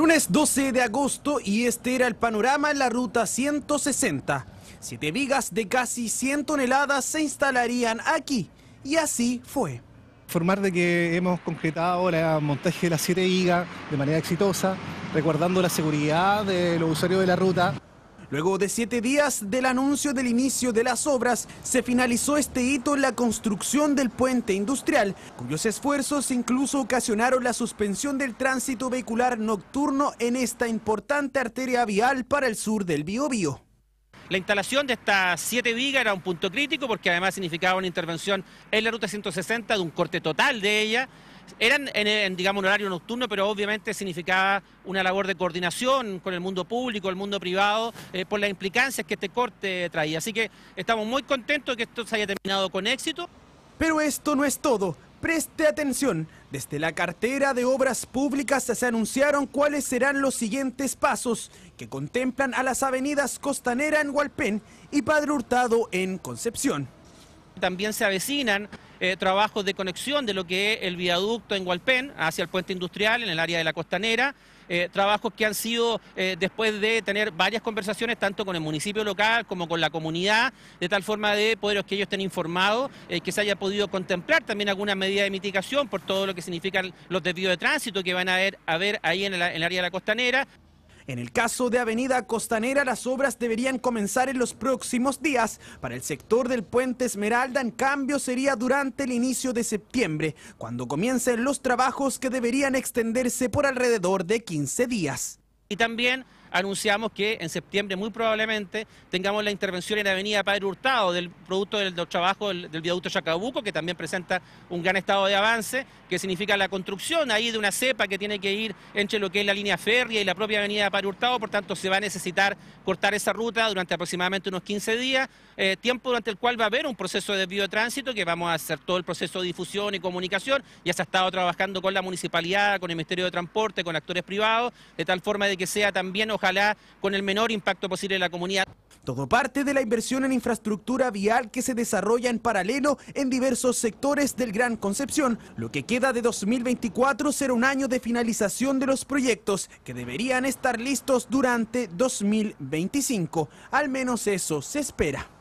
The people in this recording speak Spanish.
Lunes 12 de agosto y este era el panorama en la ruta 160. Siete vigas de casi 100 toneladas se instalarían aquí y así fue. Informar de que hemos concretado el montaje de las siete vigas de manera exitosa, recordando la seguridad de los usuarios de la ruta. Luego de siete días del anuncio del inicio de las obras, se finalizó este hito en la construcción del puente industrial, cuyos esfuerzos incluso ocasionaron la suspensión del tránsito vehicular nocturno en esta importante arteria vial para el sur del Biobío. La instalación de estas siete vigas era un punto crítico porque además significaba una intervención en la ruta 160 de un corte total de ella. Eran en, digamos, un horario nocturno, pero obviamente significaba una labor de coordinación con el mundo público, el mundo privado, eh, por las implicancias que este corte traía. Así que estamos muy contentos de que esto se haya terminado con éxito. Pero esto no es todo. Preste atención, desde la cartera de Obras Públicas se anunciaron cuáles serán los siguientes pasos que contemplan a las avenidas Costanera en Hualpén y Padre Hurtado en Concepción. También se avecinan eh, trabajos de conexión de lo que es el viaducto en Hualpén hacia el puente industrial en el área de la costanera. Eh, trabajos que han sido eh, después de tener varias conversaciones tanto con el municipio local como con la comunidad, de tal forma de poder que ellos estén informados, que se haya podido contemplar también alguna medida de mitigación por todo lo que significan los desvíos de tránsito que van a haber, a ver ahí en el área de la costanera. En el caso de Avenida Costanera, las obras deberían comenzar en los próximos días. Para el sector del puente Esmeralda, en cambio, sería durante el inicio de septiembre, cuando comiencen los trabajos que deberían extenderse por alrededor de 15 días. Y también anunciamos que en septiembre muy probablemente tengamos la intervención en la avenida Padre Hurtado del producto del, trabajo del, viaducto Chacabuco, que también presenta un gran estado de avance, que significa la construcción ahí de una cepa que tiene que ir entre lo que es la línea férrea y la propia avenida Padre Hurtado, por tanto se va a necesitar cortar esa ruta durante aproximadamente unos 15 días, eh, tiempo durante el cual va a haber un proceso de desvío de tránsito que vamos a hacer todo el proceso de difusión y comunicación, ya se ha estado trabajando con la municipalidad, con el Ministerio de Transporte, con actores privados, de tal forma de que sea también, ojalá con el menor impacto posible en la comunidad. Todo parte de la inversión en infraestructura vial que se desarrolla en paralelo en diversos sectores del Gran Concepción. Lo que queda de 2024 será un año de finalización de los proyectos que deberían estar listos durante 2025. Al menos eso se espera.